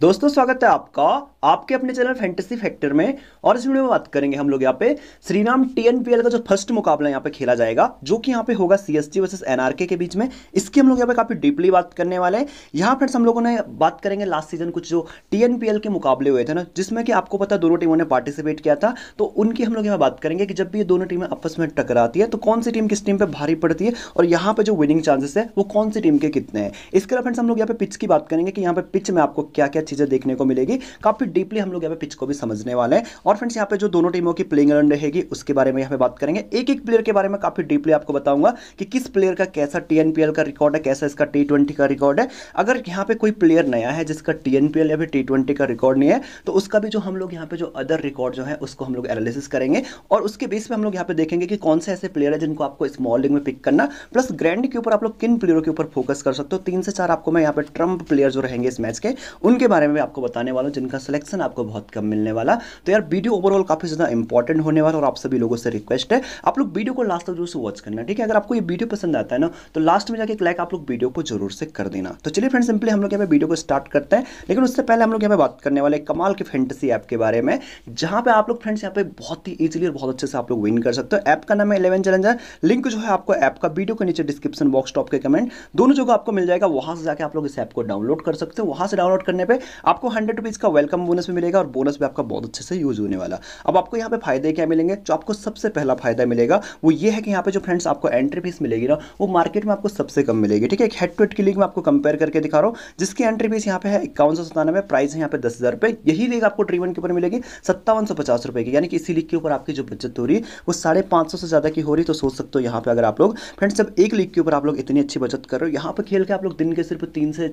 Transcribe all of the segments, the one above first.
दोस्तों स्वागत है आपका आपके अपने चैनल फैंटेसी फैक्टर में और इस वीडियो में बात करेंगे हम लोग यहाँ पे श्रीराम टीएनपीएल का जो फर्स्ट मुकाबला यहाँ पे खेला जाएगा जो कि यहाँ पे होगा सीएसटी वर्सेस एनआरके के बीच में इसकी हम लोग यहाँ पे काफी डीपली बात करने वाले हैं यहाँ फ्रेंड्स हम लोगों ने बात करेंगे लास्ट सीजन कुछ जो टीएनपीएल के मुकाबले हुए थे ना जिसमें कि आपको पता दोनों टीमों ने पार्टिसिपेट किया था तो उनकी हम लोग यहाँ बात करेंगे कि जब भी ये दोनों टीमें आपस में टकराती है तो कौन सी टीम किस टीम पर भारी पड़ती है और यहाँ पे जो विनिंग चांसेस है वो कौन सी टीम के कितने हैं इसके अलावा फ्रेंड्स हम लोग यहाँ पे पिच की बात करेंगे कि यहाँ पे पिच में आपको क्या क्या चीज़ें देखने को मिलेगी काफ़ी डीपली हम लोग यहाँ पे पिच को भी समझने वाले हैं और फ्रेंड्स यहाँ पे जो दोनों टीमों की प्लेइंग रन रहेगी उसके बारे में यहाँ पे बात करेंगे एक एक प्लेयर के बारे में काफ़ी डीपली आपको बताऊंगा कि किस प्लेयर का कैसा टी का रिकॉर्ड है कैसा इसका टी का रिकॉर्ड है अगर यहाँ पे कोई प्लेयर नया है जिसका टी या फिर टी का रिकॉर्ड नहीं है तो उसका भी जो हम लोग यहाँ पे जो अदर रिकॉर्ड जो है उसको हम लोग एनालिसिस करेंगे और उसके बेस पर हम लोग यहाँ पे देखेंगे कि कौन से ऐसे प्लेयर है जिनको आपको स्मॉल लिंग में पिक करना प्लस ग्रैंड के ऊपर आप लोग किन प्लेयरों के ऊपर फोकस कर सकते हो तीन से चार आपको मैं यहाँ पे ट्रंप प्लेयर जो रहेंगे इस मैच के उनके बारे में आपको बताने वाला हूँ जिनका सिलेक्शन आपको बहुत कम मिलने वाला तो यार वीडियो ओवरऑल काफ़ी ज़्यादा इंपॉर्टेंट होने वाला और आप सभी लोगों से रिक्वेस्ट है आप लोग वीडियो को लास्ट तक जरूर से वॉच करना ठीक है अगर आपको ये वीडियो पसंद आता है ना तो लास्ट में जाकर एक लाइक आप लोग वीडियो को जरूर से कर देना तो चलिए फ्रेंड सिंपली हम लोग यहाँ पे वीडियो को स्टार्ट करते हैं लेकिन उससे पहले हम लोग यहाँ पे बात करने वाले कमाल के फेंटेसी ऐप के बारे में जहां पर आप लोग फ्रेंड्स यहाँ पे बहुत ही ईजिली और बहुत अच्छे से आप लोग विन कर सकते हो ऐप का नाम है इलेवन चैलेंजर लिंक जो है आपको ऐप का वीडियो के नीचे डिस्क्रिप्शन बॉक्स टॉप के कमेंट दोनों जगह आपको मिल जाएगा वहां से जाकर आप लोग इस ऐप को डाउनलोड कर सकते हो वहां से डाउनलोड करने पर आपको हंड्रेड रुपीज़ का वेलकम बोनस भी मिलेगा और बोनस भी आपका बहुत अच्छे से यूज़ होने वाला अब आपको यहाँ पे फायदे क्या मिलेंगे जो आपको सबसे पहला फायदा मिलेगा वो ये है कि यहाँ पे जो फ्रेंड्स आपको एंट्री फीस मिलेगी ना वो मार्केट में आपको सबसे कम मिलेगी ठीक है एक हेड टू हेड की लीग में आपको कंपेयर करके दिखा रहा हूँ जिसकी एंट्री फीस यहाँ पे है इक्यावन सौ सतानवे प्राइस है यहाँ पे दस हज़ार रुपये यही लीग आपको ट्रीवन के ऊपर मिलेगी सत्तावन सौ पचास रुपये की यानी कि इसी लीग के ऊपर आपकी जो बचत हो रही है वो साढ़े पाँच सौ से ज़्यादा की हो रही तो सोच सकते हो यहाँ पर अगर आप लोग फ्रेंड्स जब एक लीग के ऊपर आप लोग इतनी अच्छी बचत कर रहे हो यहाँ पर खेल के आप लोग दिन के सिर्फ तीन से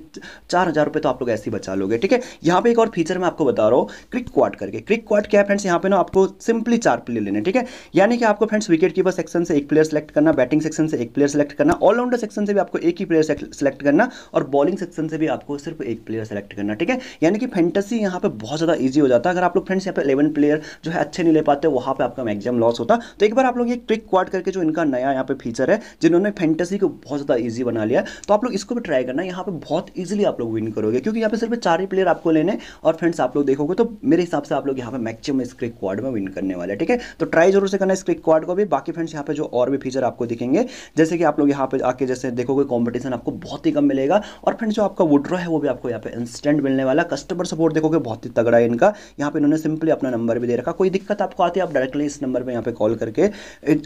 चार हज़ार रुपये तो आप लोग ऐसे ही बचा लोगे ठीक है यहाँ पे एक और फीचर मैं आपको बता रहा हूँ क्रिक क्वाट करके क्रिक क्वाट क्या है फ्रेंड्स यहाँ पे ना आपको सिंपली चार प्लेयर लेने ठीक है यानी कि आपको फ्रेंड्स विकेट कीपर सेक्शन से एक प्लेयर सेलेक्ट करना बैटिंग सेक्शन से एक प्लेयर सेलेक्ट करना ऑलराउंडर सेक्शन से भी आपको एक ही प्लेयर सेलेक्ट करना और बॉलिंग सेक्शन से भी आपको सिर्फ एक प्लेयर सेलेक्ट करना ठीक है यानी कि फेंटेसी यहाँ पर बहुत ज़्यादा ईजी हो जाता है अगर आप लोग फ्रेंड्स यहाँ पर इलेवन प्लेयर जो है अच्छे नहीं ले पाते वहाँ पर आपका मैक्सिमम लॉस होता तो एक बार आप लोग ये क्रिक क्वाड करके जो इनका नया यहाँ पे फीचर है जिन्होंने फेंटसी को बहुत ज़्यादा ईजी बना लिया तो आप लोग इसको भी ट्राई करना यहाँ पे बहुत ईजिली आप लोग विन करोगे क्योंकि यहाँ पे सिर्फ चार ही प्लेयर आपको लेने और फ्रेंड्स आप लोग देखोगे तो मेरे हिसाब से आप लोग यहाँ पे मैक्सिमम स्क्रिक क्वाड में विन करने वाले ठीक है तो ट्राई जरूर से करना स्क्रिक क्वाड को भी बाकी फ्रेंड्स यहाँ पे जो और भी फीचर आपको दिखेंगे जैसे कि आप लोग यहाँ पे आके जैसे देखोगे कॉम्पिटिशन आपको बहुत ही कम मिलेगा और फ्रेंड्स जो आपका वुड्रो है वो भी आपको यहाँ पे इंस्टेंट मिलने वाला कस्टमर सपोर्ट देखोगे बहुत ही तगड़ा है इनका यहाँ पे इन्होंने सिंपली अपना नंबर भी दे रखा कोई दिक्कत आपको आती है आप डायरेक्टली इस नंबर पर यहाँ पे कॉल करके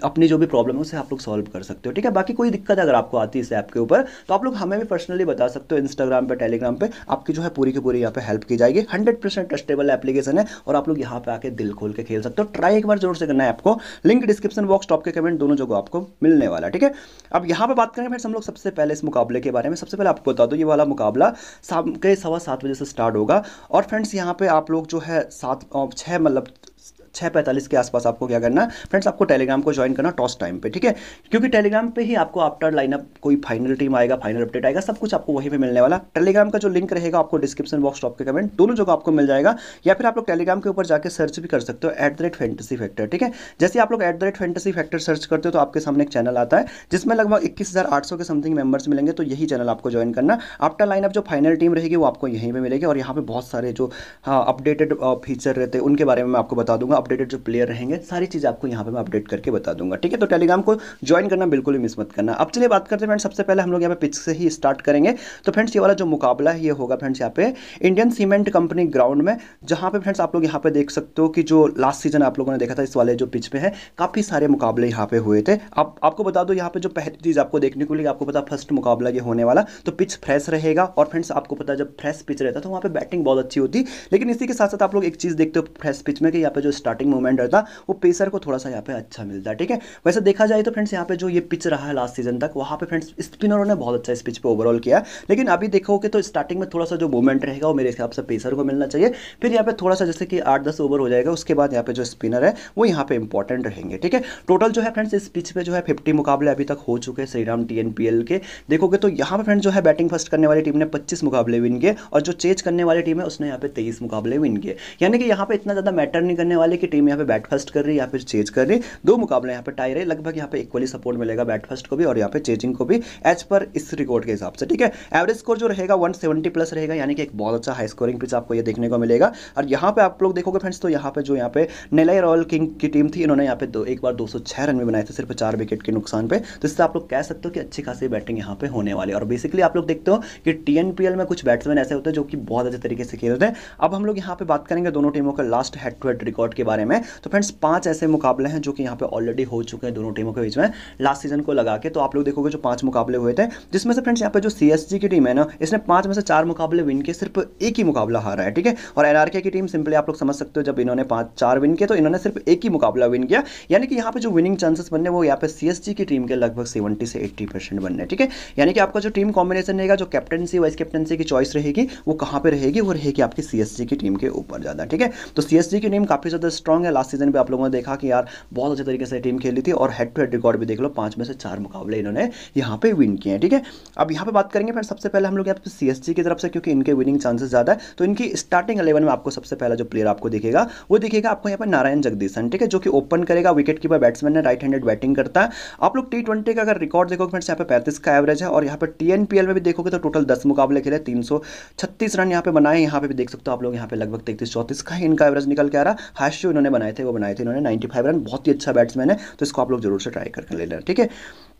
अपनी जो भी प्रॉब्लम है उसे आप लोग सॉल्व कर सकते हो ठीक है बाकी कोई दिक्कत अगर आपको आती है इस ऐप के ऊपर तो आप लोग हमें भी पर्सनली बता सकते हो इंस्टाग्राम पर टेलीग्राम पर आपकी जो है पूरी की पूरी पूरी यहाँ पे हेल्प की जाएगी हंड्रेड परसेंट ट्रस्टेबल एप्लीकेशन है और आप लोग यहाँ पे आके दिल खोल के खेल सकते हो ट्राई एक बार जरूर से करना है आपको लिंक डिस्क्रिप्शन बॉक्स टॉप के कमेंट दोनों जगह आपको मिलने वाला ठीक है अब यहाँ पर बात करेंगे फिर हम लोग सबसे पहले इस मुकाबले के बारे में सबसे पहले आपको बता दो ये वाला मुकाबला शाम के सवा बजे से स्टार्ट होगा और फ्रेंड्स यहाँ पे आप लोग जो है सात छः मतलब छः पैंतालीस के आसपास आपको क्या करना फ्रेंड्स आपको टेलीग्राम को ज्वाइन करना टॉस टाइम पे ठीक है क्योंकि टेलीग्राम पे ही आपको आफ्टर लाइनअप कोई फाइनल टीम आएगा फाइनल अपडेट आएगा सब कुछ आपको वहीं पे मिलने वाला टेलीग्राम का जो लिंक रहेगा आपको डिस्क्रिप्शन बॉक्स टॉप के कमेंट दोनों जगह आपको मिल जाएगा या फिर आप लोग टेलीग्राम के ऊपर जाकर सर्च भी कर सकते हो at the rate fantasy factor ठीक है जैसे आप लोग at the rate fantasy factor search करते हो तो आपके सामने एक चैनल आता है जिसमें लगभग इक्कीस के समथिंग मेंबर्स मिलेंगे तो यही चैनल आपको ज्वाइन करना आफ्टर लाइनअप जो फाइनल टीम रहेगी वो आपको यहीं पर मिलेगी और यहाँ पर बहुत सारे जो हाँ, अपडेटेड फीचर रहते हैं उनके बारे में मैं आपको बता दूंगा अपडेटेड जो प्लेयर रहेंगे सारी चीज़ आपको यहाँ पे मैं अपडेट करके बता दूंगा ठीक है तो टेलीग्राम को ज्वाइन करना बिल्कुल भी मिस मत करना अब चलिए बात करते हैं फ्रेंड्स सबसे पहले हम लोग यहाँ पे पिच से ही स्टार्ट करेंगे तो फ्रेंड्स ये वाला जो मुकाबला है ये होगा फ्रेंड्स यहाँ पे इंडियन सीमेंट कंपनी ग्राउंड में जहाँ पे फ्रेंड्स आप लोग यहाँ पे देख सकते हो कि जो लास्ट सीजन आप लोगों ने देखा था इस वाले जो पिच पे है काफ़ी सारे मुकाबले यहाँ पे हुए थे आप आपको बता दो यहाँ पे जो पहली चीज़ आपको देखने को मिली आपको पता फर्स्ट मुकाबला ये होने वाला तो पिच फ्रेश रहेगा और फ्रेंड्स आपको पता जब फ्रेश पिच रहता तो वहाँ पर बैटिंग बहुत अच्छी होती लेकिन इसी के साथ साथ आप लोग एक चीज़ देखते हो फ्रेश पिच में कि यहाँ पे जो स्टार्ट स्टार्टिंग मोमेंट रहता वो पेसर को थोड़ा सा यहाँ पे अच्छा मिलता है ठीक है वैसे देखा जाए तो फ्रेंड्स यहाँ पे जो ये पिच रहा है लास्ट सीजन तक वहाँ पे फ्रेंड्स स्पिनरों ने बहुत अच्छा इस पिच पर ओवरऑल किया लेकिन अभी देखोगे तो स्टार्टिंग में थोड़ा सा जो मूवमेंट रहेगा वो मेरे हिसाब से पेसर को मिलना चाहिए फिर यहाँ पर थोड़ा सा जैसे कि आठ दस ओवर हो जाएगा उसके बाद यहाँ पे जो स्पिनर है वो यहाँ पे इंपॉर्टेंट रहेंगे ठीक है टोटल जो है फ्रेंड्स इस पिच पर जो है फिफ्टी मुकाबले अभी तक हो चुके हैं श्रीराम टी के देखोगे तो यहाँ पर फ्रेंड्स जो है बैटिंग फर्स्ट करने वाली टीम ने पच्चीस मुकाबले विन किए और जो चेज करने वाली टीम है उसने यहाँ पे तेईस मुकाबले विन किए यानी कि यहाँ पे इतना ज़्यादा मैटर नहीं करने वाले की टीम यहाँ पे बैट फर्स्ट कर रही है यहाँ पे चेज कर रही दो मुकाबले यहाँ पे टाई रहे लगभग यहाँ पे इक्वली सपोर्ट मिलेगा बैट फर्स्ट को भी और यहाँ पे चेजिंग को भी एज पर इस रिकॉर्ड के हिसाब से ठीक है एवरेज स्कोर जो रहेगा वन प्लस रहेगा यानी कि एक बहुत अच्छा हाई स्कोरिंग पिच आपको यह देखने को मिलेगा और यहाँ पे आप लोग देखोगे फ्रेंड्स तो यहाँ पे जो यहाँ पे नेलाई रॉयल किंग की टीम थी इन्होंने यहाँ पे दो एक बार दो रन भी बनाए थे सिर्फ चार विकेट के नुकसान पे तो इससे आप लोग कह सकते हो कि अच्छी खासी बैटिंग यहाँ पे होने वाली और बेसिकली आप लोग देखते हो कि टीएनपीएल में कुछ बैट्समैन ऐसे होते हैं जो कि बहुत अच्छे तरीके से खेलते हैं अब हम लोग यहाँ पे बात करेंगे दोनों टीमों का last head to head record के बारे में तो फ्रेंड्स पांच ऐसे मुकाबले हैं जो कि यहाँ पे ऑलरेडी हो चुके हैं दोनों टीमों के बीच में लास्ट सीजन को लगा के तो आप लोग देखोगे जो पांच मुकाबले हुए थे जिसमें से फ्रेंड्स यहाँ पे जो सी की टीम है ना इसने पांच में से चार मुकाबले विन के सिर्फ एक ही मुकाबला हारा है ठीक है और एनआरके की टीम सिंपली आप लोग समझ सकते हो जब इन्होंने पांच चार विन किया तो इन्होंने सिर्फ एक ही मुकाबला विन किया यानी कि यहाँ पे जो विनिंग चांसेस बनने वो यहाँ पे सी की टीम के लगभग सेवेंटी से एट्टी परसेंट बनने ठीक है यानी कि आपका जो टीम कॉम्बिनेशन रहेगा जो कैप्टनसी वाइस कैप्टनसी की चॉइस रहेगी वो कहाँ पर रहेगी वो रहेगी आपकी सी की टीम के ऊपर ज़्यादा ठीक है तो सी की टीम काफ़ी ज़्यादा स्ट्रॉग है लास्ट सीजन भी आप लोगों ने देखा कि यार बहुत अच्छे तरीके से टीम खेली थी और हेड टू हेड रिकॉर्ड भी देख लो पांच में से चार मुकाबले इन्होंने यहाँ पे विन किए हैं ठीक है अब यहाँ पे बात करेंगे फिर सबसे पहले हम लोग यहाँ पे सी की तरफ से क्योंकि इनके विनिंग चांसेस ज़्यादा है तो इनकी स्टार्टिंग अलेवन में आपको सबसे पहला जो प्लेयर आपको दिखेगा वो दिखेगा आपको यहाँ पर नारायण जगदीशन ठीक है जो कि ओपन करेगा विकेट कीपर बैट्समैन है राइट हैंडेड बैटिंग करता है आप लोग टी ट्वेंटी का अगर रिकॉर्ड देखोगे फ्रेंड्स यहाँ पे पैंतीस का एवरेज है और यहाँ टी टीएनपीएल में भी देखोगे तो टोटल दस मुकाबले खेले तीन सौ छत्तीस रन यहाँ पे बनाए यहाँ पे भी देख सकते हो आप लोग यहाँ पे लगभग तैतीस चौतीस का इनका एवरेज निकल के आ रहा है इन्होंने बनाए थे वो बनाए थे इन्होंने 95 रन बहुत ही अच्छा बैट्समैन है तो इसको आप लोग जरूर से ट्राई ले लेना ठीक है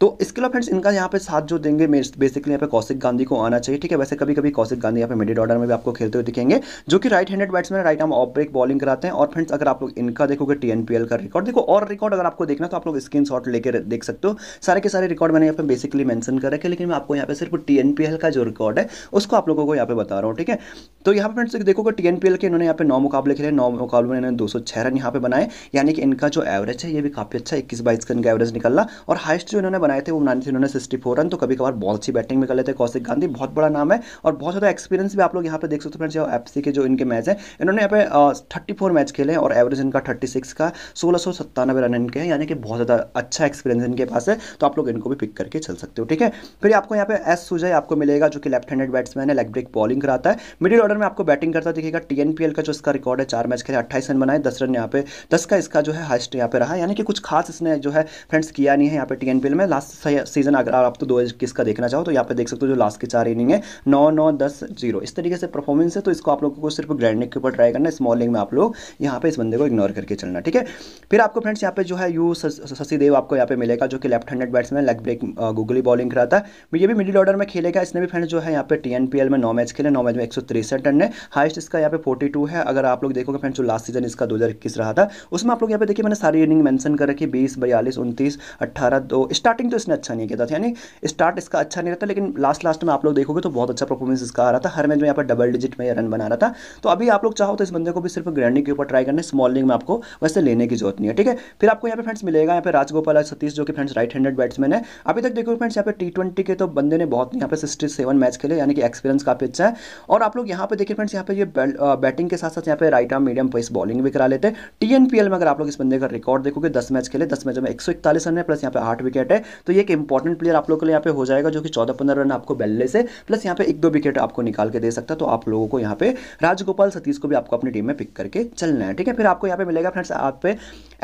तो इसके अलावा फ्रेंड्स इनका यहाँ पे साथ जो देंगे बेसिकली यहाँ पे कौशिक गांधी को आना चाहिए ठीक है वैसे कभी कभी कौशिक गांधी यहाँ पे मिडिल ऑर्डर में भी आपको खेलते हुए दिखेंगे जो कि right handed batsman right arm off break bowling कराते हैं और फ्रेंड्स अगर आप लोग इनका देखोगे टीएनपीएल का रिकॉर्ड देखो और रिकॉर्ड अगर आपको देखना तो आप लोग स्क्रीन शॉट लेकर देख सकते हो सारे के सारे रिकॉर्ड मैंने यहाँ पर बेसिकली मैंशन कर रखे लेकिन मैं आपको यहाँ पे सिर्फ टी का जो रिकॉर्ड है उसको आप लोगों को यहाँ पे बता रहा हूँ ठीक है तो यहाँ पर फ्रेंड्स देखोगे टीएनपीएल के इन्होंने यहाँ पे नौ मुकाबले खेले नौ मुकाबले में इन्होंने दो रन यहाँ पे बनाए यानी कि इनका जो एवरेज है ये भी काफी अच्छा इक्कीस बाईस रन का एवरेज निकलना और हाइस्ट जो इन्होंने बनाए थे वो बनाने थे इन्होंने सिक्सटी रन तो कभी कभार बहुत सी बैटिंग में कर लेते कौशिक गांधी बहुत बड़ा नाम है और बहुत ज़्यादा एक्सपीरियंस भी आप लोग यहाँ पे देख सकते हो जो एफ के जो इनके मैच हैं इन्होंने यहाँ पे थर्टी मैच खेले और एवरेज इनका थर्टी का सोलह रन इनके हैं यानी कि बहुत ज़्यादा अच्छा एक्सपीरियंस इनके पास है तो आप लोग इनको भी पिक करके चल सकते हो ठीक है फिर आपको यहाँ पे एस सुजय आपको मिलेगा जो कि लेफ्ट हैंडेड बैट्समैन है लेग ब्रेक बॉलिंग कराता है मिडिल ऑर्डर में आपको बैटिंग करता दिखेगा टीएनपीएल का जो इसका रिकॉर्ड है चार मैच खेले अट्ठाईस रन बनाए दस रन यहाँ पे दस का इसका जो है हाइस्ट यहाँ पे रहा यानी कि कुछ खास इसने जो है फ्रेंड्स किया नहीं है यहाँ पे टीएनपीएल में लास्ट सीजन अगर आप तो दो का देखना चाहो तो यहाँ पे देख सकते हो जो लास्ट के चार इनिंग है नौ नौ दस जीरो इस तरीके से परफॉर्मेंस है तो इसको आप लोगों को सिर्फ ग्रैंड के ऊपर ट्राई करना स्मॉल में आप लोग यहाँ पे इस बंदे को इग्नोर करके चलना ठीक है फिर आपको फ्रेंड्स यहाँ पे जो है यू शशिदेव आपको यहाँ पे मिलेगा जो कि left handed batsman leg break googly bowling करा था ये भी मिडिल ऑर्डर में खेलेगा इसने भी फ्रेंड्स जो है यहाँ पे टी में नौ मैच खेले नौ मैच में एक रन है हाइस्ट इसका यहाँ पे फोर्टी है अगर आप लोग देखोगे फ्रेंड्स जो लास्ट सीजन इसका दो रहा था उसमें आप लोग यहाँ पे देखिए मैंने सारी इनिंग मैंशन कर रखी बीस बयालीस उनतीस अट्ठारह दो स्टार्टिंग तो इसने अच्छा नहीं किया था यानी स्टार्ट इसका अच्छा नहीं रहता लेकिन लास्ट लास्ट में आप लोग देखोगे तो बहुत अच्छा परफॉर्मेंस इसका आ रहा था हर मैच में यहाँ पर डबल डिजिट में रन बना रहा था तो अभी आप लोग चाहो तो इस बंदे को भी सिर्फ ग्रैंडिंग के ऊपर ट्राई करने है स्मॉल लिंग में आपको वैसे लेने की जरूरत नहीं है ठीक है फिर आपको यहाँ पर फ्रेंड्स मिलेगा यहाँ पर राजगोपाल और सतीश जो कि फ्रेंड्स राइट हैंडेड बैट्समैन है अभी तक देखो फ्रेंड्स यहाँ पर टी के तो बंदे ने बहुत यहाँ पर सिक्सटी सेवन मैच खेले यानी कि एक्सपीरियंस काफी अच्छा है और आप लोग यहाँ पर देखिए फ्रेंड्स यहाँ पर बैटिंग के साथ साथ यहाँ पर right arm medium pace bowling भी करा लेते हैं टी में अगर आप लोग इस बंदे का रिकॉर्ड देखोगे दस मैच खेले दस मैचों में एक रन है प्लस यहाँ पे आठ विकेट है तो ये एक इंपॉर्टेंट प्लेयर आप लोग के लिए यहाँ पे हो जाएगा जो कि चौदह पंद्रह रन आपको बैल्ले से प्लस यहाँ पे एक दो विकेट आपको निकाल के दे सकता तो आप लोगों को यहाँ पे राजगोपाल सतीश को भी आपको अपनी टीम में पिक करके चलना है ठीक है फिर आपको यहाँ पे मिलेगा फ्रेंड्स आप पे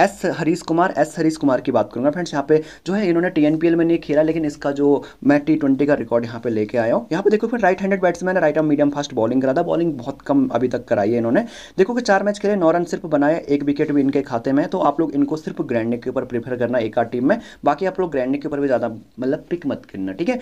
एस हरीश कुमार एस हरीश कुमार की बात करूंगा फ्रेंड्स यहाँ पे जो है इन्होंने टी में नहीं खेला लेकिन इसका जो मैं टी ट्वेंटी का रिकॉर्ड यहाँ पे लेके आया हूँ यहाँ पे देखो फिर right handed batsman right off medium fast bowling करा था बॉलिंग बहुत कम अभी तक कराई है इन्होंने देखो कि चार मैच खेले नौ रन सिर्फ बनाए एक विकेट भी इनके खाते में तो आप लोग इनको सिर्फ ग्रैंड के ऊपर प्रीफर करना एक आठ टीम में बाकी आप लोग ग्रैंड के ऊपर भी ज़्यादा मतलब पिक मत करना ठीक है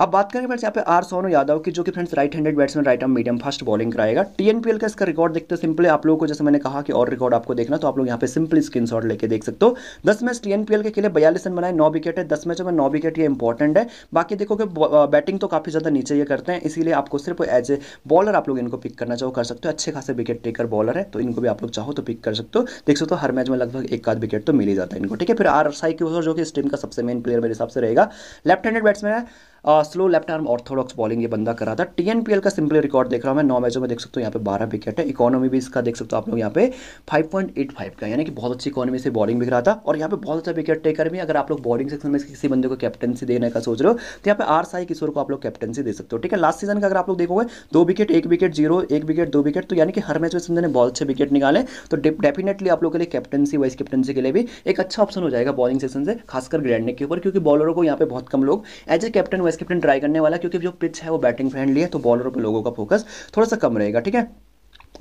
अब बात करें फ्रेंड्स यहाँ पे आर सोनू यादव की जो कि friends right handed batsman right arm medium fast bowling कराएगा टीएनपीएल का इसका रिकॉर्ड देखते हैं सिंपली आप लोगों को जैसे मैंने कहा कि और रिकॉर्ड आपको देखना तो आप लोग यहाँ पे सिंपली स्क्रीन शॉट लेके देख सकते हो दस मैच टीएनपीएल के लिए बयालीस रन बनाए नौ विकेट है दस मैचों में नौ विकेट ये इंपॉर्टेंट है बाकी देखो कि बैटिंग तो काफी ज्यादा नीचे ये करते हैं इसीलिए आपको सिर्फ एज ए बॉलर आप लोग इनको पिक करना चाहो कर सकते हो अच्छे खासे विकेट टेकर बॉलर है तो इनको भी आप लोग चाहो तो पिक कर सकते हो देख सकते हो हर मैच में लगभग एक आध विकेट तो मिल ही जाता है इनको ठीक है फिर आर साई जो कि इस टीम का सबसे मेन प्लेयर मेरे हिसाब से रहेगा लेफ्ट हैंडेड बैट्समैन है slow left arm orthodox bowling ये बंदा करा था टीएनपीएल का सिंपली रिकॉर्ड देख रहा हूँ मैं नौ मैचों में देख सकता हूं यहाँ पे बारह विकेट है इकोनॉमी भी इसका देख सकते हो आप लोग यहाँ पे 5.85 का यानी कि बहुत अच्छी इकोनॉमी से बॉलिंग बिक रहा था और यहाँ पे बहुत अच्छा विकेट टेकर भी अगर आप लोग बॉलिंग सेक्शन में किसी बंदे को कैप्टनसी देने का सोच रहे हो तो यहाँ पे आर साई किशोर को आप लोग कैप्टनसी दे सकते हो ठीक है लास्ट सीजन का अगर आप लोग देखोगे दो विकेट एक विकेट जीरो एक विकेट दो विकेट तो यानी कि हर मैच में समझने ने बहुत अच्छे विकेट निकाले तो डेफिनेटली आप लोग के लिए कैप्टनसी वाइस कैप्टनसी के लिए भी एक अच्छा ऑप्शन हो जाएगा बॉलिंग सेक्शन से खासकर ग्रैंडने के ऊपर क्योंकि बॉलरों को यहाँ पे बहुत कम लोग as a captain best captain try करने वाला क्योंकि जो पिच है वो बैटिंग फ्रेंडली है तो बॉलरों पर लोगों का फोकस थोड़ा सा कम रहेगा ठीक है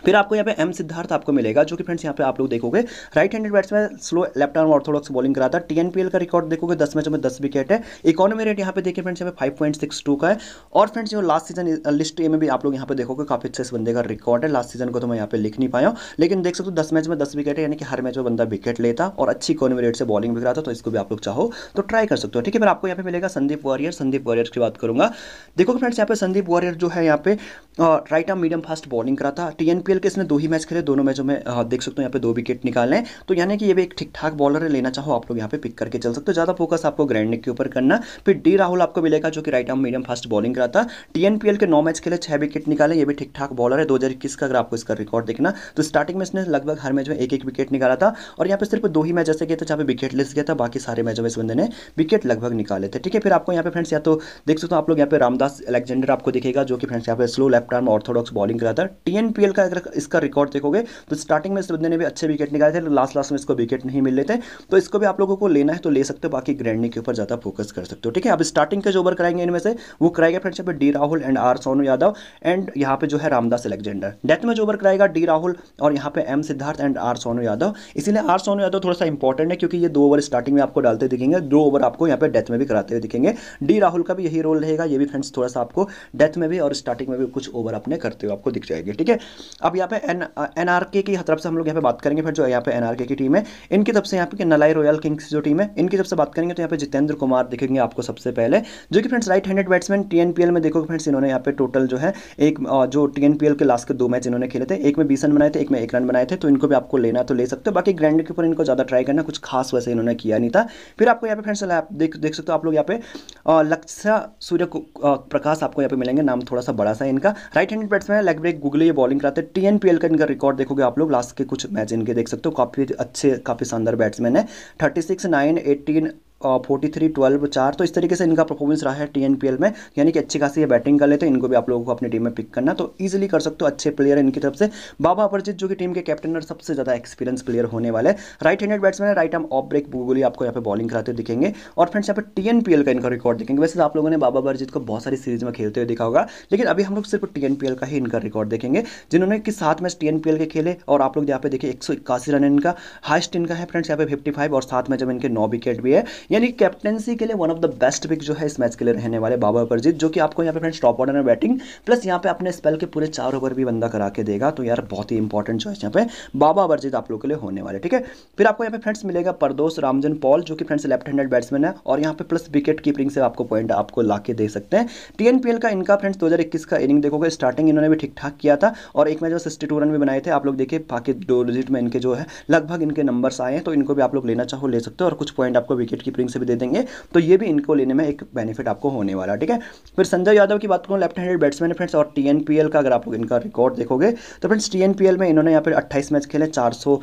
फिर आपको यहाँ पे एम सिद्धार्थ आपको मिलेगा जो कि फ्रेंड्स यहाँ पे आप लोग देखोगे right handed batsman slow left arm orthodox bowling N P TNPL का रिकॉर्ड देखोगे दस मैचों में दस विकेट है इकोनॉमी रेट यहाँ पे देखिए फ्रेंड्स यहाँ पे फाइव पॉइंट सिक्स टू का है और फ्रेंड्स जो लास्ट सीजन लिस्ट ए में भी आप लोग यहाँ पे देखोगे काफी अच्छे इस बंदे का रिकॉर्ड है लास्ट सीजन को तो मैं यहाँ पे लिख नहीं पाया हूँ लेकिन देख सकते हो दस मैच में दस विकेट है यानी कि हर मैच में बंदा विकेट लेता और अच्छी इकोनॉमी रेट से बॉलिंग भी कराता तो इसको भी आप लोग चाहो तो ट्राई कर सकते हो ठीक है फिर आपको यहाँ पे मिलेगा संदीप वॉरियर संदीप वॉरियर की बात करूंगा देखो फ्रेंड्स यहाँ पे संदीप वॉरियर जो है यहाँ पे right arm medium fast bowling कराता टी आईपीएल के इसने दो ही मैच खेले दोनों मैचों में हाँ, देख सकते हो यहाँ पे दो विकेट निकाले हैं तो यानी कि ये भी एक ठीक ठाक बॉलर है लेना चाहो आप लोग यहाँ पे पिक करके चल सकते हो ज़्यादा फोकस आपको ग्रैंड के ऊपर करना फिर डी राहुल आपको मिलेगा जो कि right arm medium fast bowling करा था टीएनपीएल के नौ मैच खेले छह विकेट निकाले ये भी ठीक ठाक बॉलर है दो का अगर आपको इसका रिकॉर्ड देखना तो स्टार्टिंग में इसने लगभग हर मैच में एक एक विकेट निकाला था और यहाँ पे सिर्फ दो ही मैच ऐसे गए थे जहाँ पे विकेट लेस गया था बाकी सारे मैचों में इस बंदे ने विकेट लगभग निकाले थे ठीक है फिर आपको यहाँ पे फ्रेंड्स या तो देख सकते हो आप लोग यहाँ पे रामदास अलेक्जेंडर आपको दिखेगा जो कि फ्रेंड्स यहाँ पे slow left arm orthodox bowling करा था टीएनपीएल का अगर इसका रिकॉर्ड देखोगे तो स्टार्टिंग में इस बंदे ने भी अच्छे विकेट निकाले थे लास्ट लास्ट में इसको विकेट नहीं मिल थे तो इसको भी आप लोगों को लेना है तो ले सकते हो बाकी ग्रैंडी के ऊपर ज़्यादा फोकस कर सकते हो ठीक है अब स्टार्टिंग के जो ओवर कराएंगे इनमें से वो कराएगा फ्रेंड्स यहाँ पर D Rahul and R Sonu Yadav and यहाँ पे जो है रामदास एलेक्जेंडर डेथ में जो ओवर कराएगा डी राहुल और यहाँ पे M Siddharth and R Sonu Yadav इसीलिए आर सोनू यादव थोड़ा सा इंपॉर्टेंट है क्योंकि ये दो ओवर स्टार्टिंग में आपको डालते दिखेंगे दो ओवर आपको यहाँ पे डेथ में भी कराते हुए दिखेंगे डी राहुल का भी यही रोल रहेगा ये भी फ्रेंड्स थोड़ा सा आपको डेथ में भी और स्टार्टिंग में भी कुछ ओवर अपने करते हुए आपको दिख जाएंगे ठीक है अब यहाँ पे एन एन आर के की तरफ से हम लोग यहाँ पे बात करेंगे फिर जो यहाँ पे एन आर के की टीम है इनकी तरफ से यहाँ पे नलाई रॉयल किंग्स जो टीम है इनकी तरफ से बात करेंगे तो यहाँ पे जितेंद्र कुमार दिखेंगे आपको सबसे पहले जो कि friends right handed batsman T N P L में देखो फ्रेंड्स इन्होंने यहाँ पे टोटल जो है एक जो टी एन पी एल के लास्ट के दो मैच इन्होंने खेले थे एक में बीस रन बनाए थे एक में एक रन बनाए थे तो इनको भी आपको लेना तो ले सकते हो बाकी ग्रैंड के ऊपर इनको ज़्यादा ट्राई करना कुछ खास वैसे इन्होंने किया नहीं था फिर आपको यहाँ पे फ्रेंड्स देख सकते हो आप लोग यहाँ पे लक्ष्य सूर्य प्रकाश आपको यहाँ पे मिलेंगे नाम थोड़ा सा बड़ा सा इनका right hand batsman leg break googly ये बॉलिंग कराते एल का इनका रिकॉर्ड देखोगे आप लोग लास्ट के कुछ मैच इनके देख सकते हो काफ़ी अच्छे काफ़ी शानदार बैट्समैन है thirty six nine eighteen forty three twelve चार तो इस तरीके से इनका परफॉर्मेंस रहा है टी में यानी कि अच्छी खासी ये बैटिंग कर लेते हैं इनको भी आप लोगों को अपनी टीम में पिक करना तो ईजिली कर सकते हो अच्छे प्लेयर इनकी तरफ से बाबा अपरजीत जो कि टीम के कैप्टन और सबसे ज़्यादा एक्सपीरियंस प्लेयर होने वाले राइट हैंडेड बैट्समैन है right arm off break googly आपको यहाँ पे बॉलिंग कराते दिखेंगे और फ्रेंड्स यहाँ पर टी का इनका रिकॉर्ड देखेंगे वैसे तो आप लोगों ने बाबा अपरजीत को बहुत सारी सीरीज में खेलते हुए दिखा होगा लेकिन अभी हम लोग सिर्फ टी का ही इनका रिकॉर्ड देखेंगे जिन्होंने कि सात मैच टी के खेले और आप लोग यहाँ पे देखिए एक रन इनका हाइस्ट इनका है फ्रेंड्स यहाँ पे फिफ्टी और सात मैच जब इनके नौ विकेट भी है यानी कैप्टनसी के लिए one of the best pick जो है इस मैच के लिए रहने वाले बाबर परजीत जो कि आपको यहाँ पे फ्रेंड्स टॉप ऑर्डर में बैटिंग प्लस यहाँ पे अपने स्पेल के पूरे चार ओवर भी बंदा करा के देगा तो यार बहुत ही इंपॉर्टेंट चॉइस यहाँ पे बाबा अबरजीत आप लोग के लिए होने वाले ठीक है फिर आपको यहाँ पे फ्रेंड्स मिलेगा परदोस रामजन पॉल जो कि फ्रेंड्स लेफ्ट हैंडेड बैट्समैन है और यहाँ पे प्लस विकेट कीपिंग से आपको पॉइंट आपको ला के दे सकते हैं टीएनपीएल का इनका फ्रेंड्स दो का इनिंग देखोगे स्टार्टिंग इन्होंने भी ठीक ठाक किया था और एक मैच जो सिक्सटी रन भी बनाए थे आप लोग देखिए बाकी दो डिजिट में इनके जो है लगभग इनके नंबर्स आए हैं तो इनको भी आप लोग लेना चाहो ले सकते हो और कुछ पॉइंट आपको विकेट की स्पिनिंग से भी दे देंगे तो ये भी इनको लेने में एक बेनिफिट आपको होने वाला ठीक है फिर संजय यादव की बात करूँ लेफ्ट हैंडेड बैट्समैन फ्रेंड्स और टी का अगर आप इनका रिकॉर्ड देखोगे तो फ्रेंड्स टी में इन्होंने यहाँ पर अट्ठाईस मैच खेले चार सौ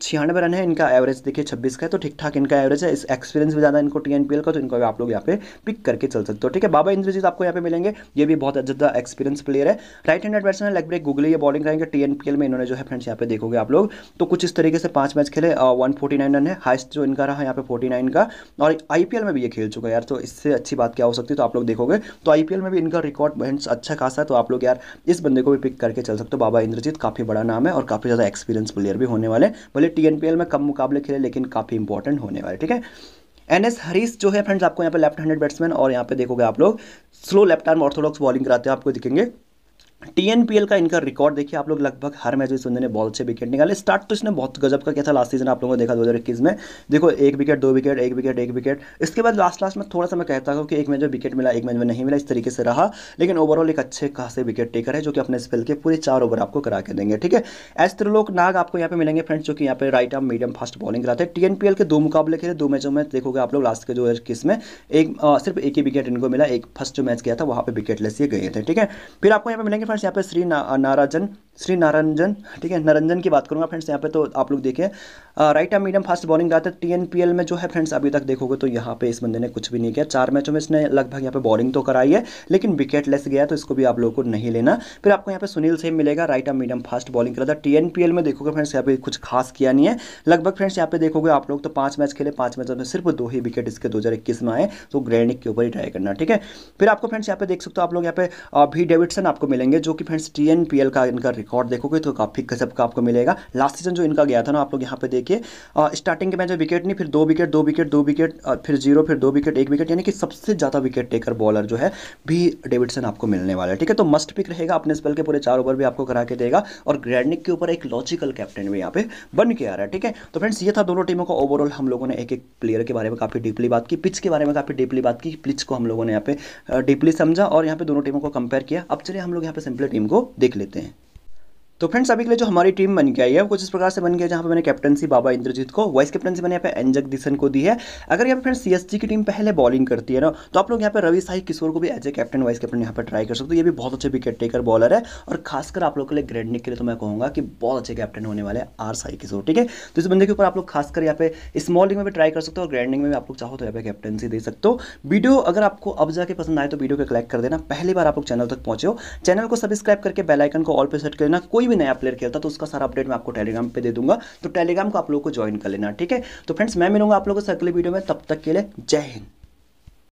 छियानवे रन है इनका एवरेज देखिए छब्बीस का है तो ठीक ठाक इनका एवरेज है इस एक्सपीरियंस भी ज़्यादा इनको टी का तो इनको आप लोग यहाँ पे पिक करके चल सकते हो ठीक है बाबा इंद्रजीत आपको यहाँ पे मिलेंगे ये भी बहुत ज़्यादा एक्सपीरियंस प्लेयर है right handed batsman leg break googly ये बॉलिंग करेंगे टी में इन्होंने जो है फ्रेंड्स यहाँ पे देखोगे आप लोग तो कुछ इस तरीके से पांच मैच खेले वन फोर्टी रन है हाइस्ट जो इनका रहा यहाँ पे फोर्टी का का और आई में भी ये खेल चुका है यार तो इससे अच्छी बात क्या हो सकती है तो आप लोग देखोगे तो आई में भी इनका रिकॉर्ड बहुत अच्छा खासा है तो आप लोग यार इस बंदे को भी पिक करके चल सकते हो बाबा इंद्रजीत काफ़ी बड़ा नाम है और काफ़ी ज़्यादा एक्सपीरियंस प्लेयर भी होने वाले भले टी में कम मुकाबले खेले लेकिन काफ़ी इंपॉर्टेंट होने वाले ठीक है एन एस हरीश जो है फ्रेंड्स आपको यहाँ पे लेफ्ट हैंडेड बैट्समैन और यहाँ पे देखोगे आप लोग slow left arm orthodox bowling कराते हैं आपको दिखेंगे टीएनपीएल का इनका रिकॉर्ड देखिए आप लोग लगभग हर मैच में सुनने ने बॉल से विकेट निकाले स्टार्ट तो इसने बहुत गजब का किया था लास्ट सीजन आप लोगों ने देखा 2021 में देखो एक विकेट दो विकेट एक विकेट एक विकेट इसके बाद लास्ट लास्ट में थोड़ा सा मैं कहता हूँ कि एक मैच में विकेट मिला एक मैच में नहीं मिला इस तरीके से रहा लेकिन ओवरऑल एक अच्छे खासे विकेट टेकर है जो कि अपने स्पेल के पूरे चार ओवर आपको करा के देंगे ठीक है एस त्रिलोक नाग आपको यहाँ पे मिलेंगे फ्रेंड्स जो कि यहाँ पे right arm medium fast bowling कराते हैं टीएनपीएल के दो मुकाबले खेले दो मैचों में देखोगे आप लोग लास्ट के हजार इक्कीस में एक सिर्फ एक ही विकेट इनको मिला एक फर्स्ट जो मैच गया था वहाँ पर विकेट लेस ये गए थे ठीक है फिर आपको यहाँ पे मिलेंगे फ्रेंड्स यहाँ पे श्री नाराजन श्री नारंजन ठीक है नारंजन की बात करूँगा फ्रेंड्स यहाँ पे तो आप लोग देखें right arm medium fast bowling रहा था टी में जो है फ्रेंड्स अभी तक देखोगे तो यहाँ पे इस बंदे ने कुछ भी नहीं किया चार मैचों में इसने लगभग यहाँ पे बॉलिंग तो कराई है लेकिन विकेट लेस गया तो इसको भी आप लोगों को नहीं लेना फिर आपको यहाँ पे सुनील सेम मिलेगा right arm medium fast bowling करा था टी में देखोगे फ्रेंड्स यहाँ पे कुछ खास किया नहीं है लगभग फ्रेंड्स यहाँ पे देखोगे आप लोग तो पाँच मैच खेले पाँच मैचों में सिर्फ दो ही विकेट इसके दो में आए तो ग्रैनिक के ऊपर ही ट्राई करना ठीक है फिर आपको फ्रेंड्स यहाँ पे देख सकते हो आप लोग यहाँ पे भी डेविडसन आपको मिलेंगे जो कि फ्रेंड्स टी का इनका रिकॉर्ड देखोगे तो काफ़ी गजब का आपको मिलेगा लास्ट सीजन जो इनका गया था ना आप लोग यहाँ पे देखिए स्टार्टिंग के मैच में विकेट नहीं फिर दो विकेट दो विकेट दो विकेट फिर जीरो फिर दो विकेट एक विकेट यानी कि सबसे ज़्यादा विकेट टेकर बॉलर जो है भी डेविडसन आपको मिलने वाला है ठीक है तो मस्ट पिक रहेगा अपने स्पेल के पूरे चार ओवर भी आपको करा के देगा और ग्रैडनिक के ऊपर एक लॉजिकल कैप्टन भी यहाँ पे बन के आ रहा है ठीक है तो फ्रेंड्स ये था दोनों टीमों का ओवरऑल हम लोगों ने एक एक प्लेयर के बारे में काफ़ी डीपली बात की पिच के बारे में काफ़ी डीपली बात की पिच को हम लोगों ने यहाँ पे डीपली समझा और यहाँ पे दोनों टीमों को कंपेयर किया अब चलिए हम लोग यहाँ पे सिंपली टीम को देख लेते हैं तो फ्रेंड्स अभी के लिए जो हमारी टीम बन गया है कुछ इस प्रकार से बन गया जहाँ पे मैंने कैप्टनसी बाबा इंद्रजीत को वाइस कैप्टनसी मैंने यहाँ पे एंजक दिसन को दी है अगर यहाँ पे फ्रेंड्स सीएसजी की टीम पहले बॉलिंग करती है ना तो आप लोग यहाँ पे रवि साई किशोर को भी as a captain vice captain यहाँ पर ट्राई कर सकते हो ये भी बहुत अच्छे विकेट टेकर बॉलर है और खासकर आप लोग के लिए ग्रेडनिक के लिए तो मैं कहूँगा कि बहुत अच्छे कैप्टन होने वाले आर साई किशोर ठीक है तो इस बंदे के ऊपर आप लोग खासकर यहाँ पे स्मॉलिंग में भी ट्राई कर सकते हो और ग्रैंडिंग में भी आप लोग चाहो तो यहाँ पे कैप्टनसी दे सकते हो वीडियो अगर आपको अब जाके पसंद आए तो वीडियो को क्लैक कर देना पहली बार आप लोग चैनल तक पहुंचे हो चैनल को सब्सक्राइब करके बेलाइकन को ऑल पर सेट करना कोई भी नया प्लेयर खेलता तो उसका सारा अपडेट मैं आपको टेलीग्राम पर दे दूंगा तो टेलीग्राम को आप लोग को ज्वाइन कर लेना ठीक है तो फ्रेंड्स मैं मिलूंगा आप लोगों से अगले वीडियो में तब तक के लिए जय हिंद